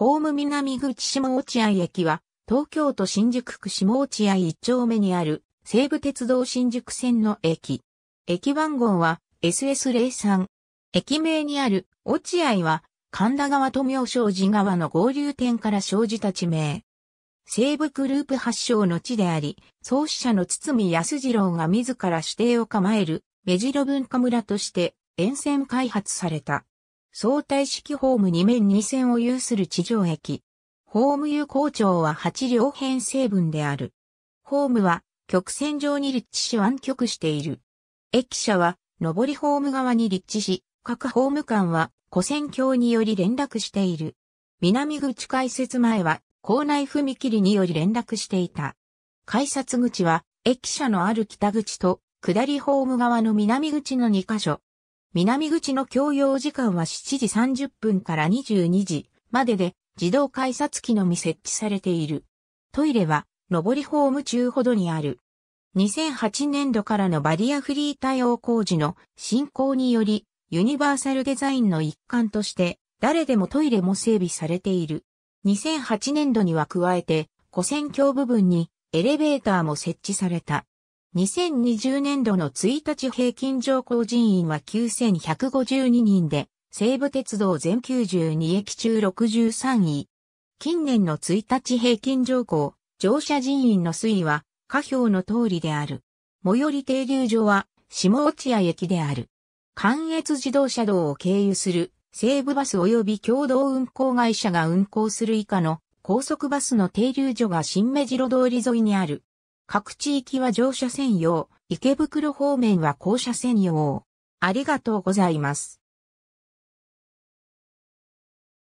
ホーム南口下落合駅は、東京都新宿区下落合1丁目にある、西武鉄道新宿線の駅。駅番号は SS03。駅名にある落合は、神田川と妙正寺川の合流点から生じた地名。西武グループ発祥の地であり、創始者の堤康次郎が自ら指定を構える、目白文化村として沿線開発された。相対式ホーム2面2線を有する地上駅。ホーム有効長は8両編成分である。ホームは曲線上に立地し湾曲している。駅舎は上りホーム側に立地し、各ホーム間は古線橋により連絡している。南口改札前は校内踏切により連絡していた。改札口は駅舎のある北口と下りホーム側の南口の2カ所、南口の共用時間は7時30分から22時までで自動改札機のみ設置されている。トイレは上りホーム中ほどにある。2008年度からのバリアフリー対応工事の進行によりユニバーサルデザインの一環として誰でもトイレも整備されている。2008年度には加えて古戦橋部分にエレベーターも設置された。2020年度の1日平均乗降人員は9152人で、西武鉄道全92駅中63位。近年の1日平均乗降、乗車人員の推移は、下表の通りである。最寄り停留所は、下落屋駅である。関越自動車道を経由する、西武バス及び共同運行会社が運行する以下の高速バスの停留所が新目白通り沿いにある。各地域は乗車専用、池袋方面は降車専用。ありがとうございます。